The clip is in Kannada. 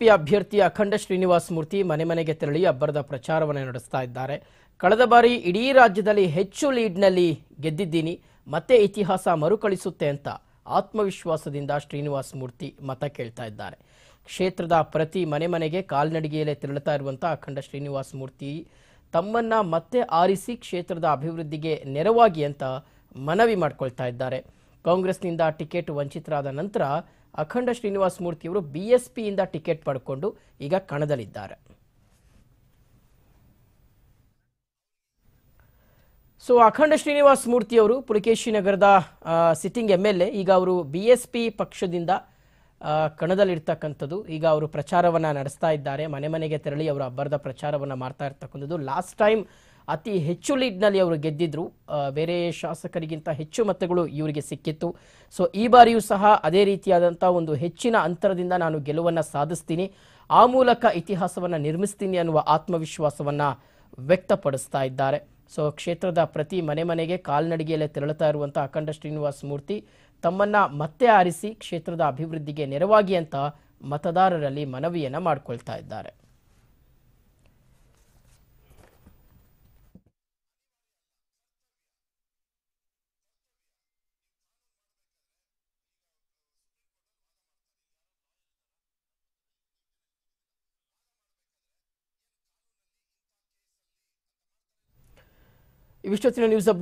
ಬಿಎಸ್ಪಿ ಅಭ್ಯರ್ಥಿ ಅಖಂಡ ಶ್ರೀನಿವಾಸ್ ಮೂರ್ತಿ ಮನೆ ಮನೆಗೆ ತೆರಳಿ ಅಬ್ಬರದ ಪ್ರಚಾರವನ್ನು ನಡೆಸ್ತಾ ಇದ್ದಾರೆ ಕಳೆದ ಬಾರಿ ಇಡೀ ರಾಜ್ಯದಲ್ಲಿ ಹೆಚ್ಚು ಲೀಡ್ನಲ್ಲಿ ಗೆದ್ದಿದ್ದೀನಿ ಮತ್ತೆ ಇತಿಹಾಸ ಮರುಕಳಿಸುತ್ತೆ ಅಂತ ಆತ್ಮವಿಶ್ವಾಸದಿಂದ ಶ್ರೀನಿವಾಸ್ ಮೂರ್ತಿ ಮತ ಕೇಳ್ತಾ ಇದ್ದಾರೆ ಕ್ಷೇತ್ರದ ಪ್ರತಿ ಮನೆ ಮನೆಗೆ ಕಾಲ್ನಡಿಗೆಯಲ್ಲೇ ತೆರಳುತ್ತಾ ಇರುವಂತಹ ಅಖಂಡ ಶ್ರೀನಿವಾಸ್ ಮೂರ್ತಿ ತಮ್ಮನ್ನ ಮತ್ತೆ ಆರಿಸಿ ಕ್ಷೇತ್ರದ ಅಭಿವೃದ್ಧಿಗೆ ನೆರವಾಗಿ ಅಂತ ಮನವಿ ಮಾಡಿಕೊಳ್ತಾ ಇದ್ದಾರೆ ಕಾಂಗ್ರೆಸ್ನಿಂದ ಟಿಕೆಟ್ ವಂಚಿತರಾದ ನಂತರ ಅಖಂಡ ಶ್ರೀನಿವಾಸ ಮೂರ್ತಿಯವರು ಬಿ ಎಸ್ ಪಿಯಿಂದ ಟಿಕೆಟ್ ಪಡ್ಕೊಂಡು ಈಗ ಕಣದಲ್ಲಿದ್ದಾರೆ ಸೊ ಅಖಂಡ ಶ್ರೀನಿವಾಸ ಮೂರ್ತಿಯವರು ಪುಲಕೇಶಿ ನಗರದ ಸಿಟ್ಟಿಂಗ್ ಎಮ್ ಎಲ್ ಎ ಈಗ ಅವರು ಬಿ ಎಸ್ ಪಿ ಪಕ್ಷದಿಂದ ಕಣದಲ್ಲಿರ್ತಕ್ಕಂಥದ್ದು ಈಗ ಅವರು ಪ್ರಚಾರವನ್ನು ನಡೆಸ್ತಾ ಇದ್ದಾರೆ ಮನೆ ಮನೆಗೆ ತೆರಳಿ ಅವರು ಅಬ್ಬರದ ಪ್ರಚಾರವನ್ನು ಮಾಡ್ತಾ ಇರ್ತಕ್ಕಂಥದ್ದು ಲಾಸ್ಟ್ ಟೈಮ್ ಅತಿ ಹೆಚ್ಚು ಲೀಡ್ನಲ್ಲಿ ಅವರು ಗೆದ್ದಿದ್ರು ಬೇರೆ ಶಾಸಕರಿಗಿಂತ ಹೆಚ್ಚು ಮತಗಳು ಇವರಿಗೆ ಸಿಕ್ಕಿತ್ತು ಸೊ ಈ ಬಾರಿಯೂ ಸಹ ಅದೇ ರೀತಿಯಾದಂಥ ಒಂದು ಹೆಚ್ಚಿನ ಅಂತರದಿಂದ ನಾನು ಗೆಲುವನ್ನು ಸಾಧಿಸ್ತೀನಿ ಆ ಮೂಲಕ ಇತಿಹಾಸವನ್ನು ನಿರ್ಮಿಸ್ತೀನಿ ಅನ್ನುವ ಆತ್ಮವಿಶ್ವಾಸವನ್ನು ವ್ಯಕ್ತಪಡಿಸ್ತಾ ಇದ್ದಾರೆ ಸೊ ಕ್ಷೇತ್ರದ ಪ್ರತಿ ಮನೆ ಮನೆಗೆ ಕಾಲ್ನಡಿಗೆಯಲ್ಲೇ ತೆರಳುತ್ತಾ ಇರುವಂಥ ಅಖಂಡ ಶ್ರೀನಿವಾಸ ಮೂರ್ತಿ ತಮ್ಮನ್ನು ಮತ್ತೆ ಆರಿಸಿ ಕ್ಷೇತ್ರದ ಅಭಿವೃದ್ಧಿಗೆ ನೆರವಾಗಿ ಅಂತ ಮತದಾರರಲ್ಲಿ ಮನವಿಯನ್ನು ಮಾಡಿಕೊಳ್ತಾ ಇದ್ದಾರೆ ವಿಶ್ವತ್ತಿನ ನ್ಯೂಸ್ ಅಪ್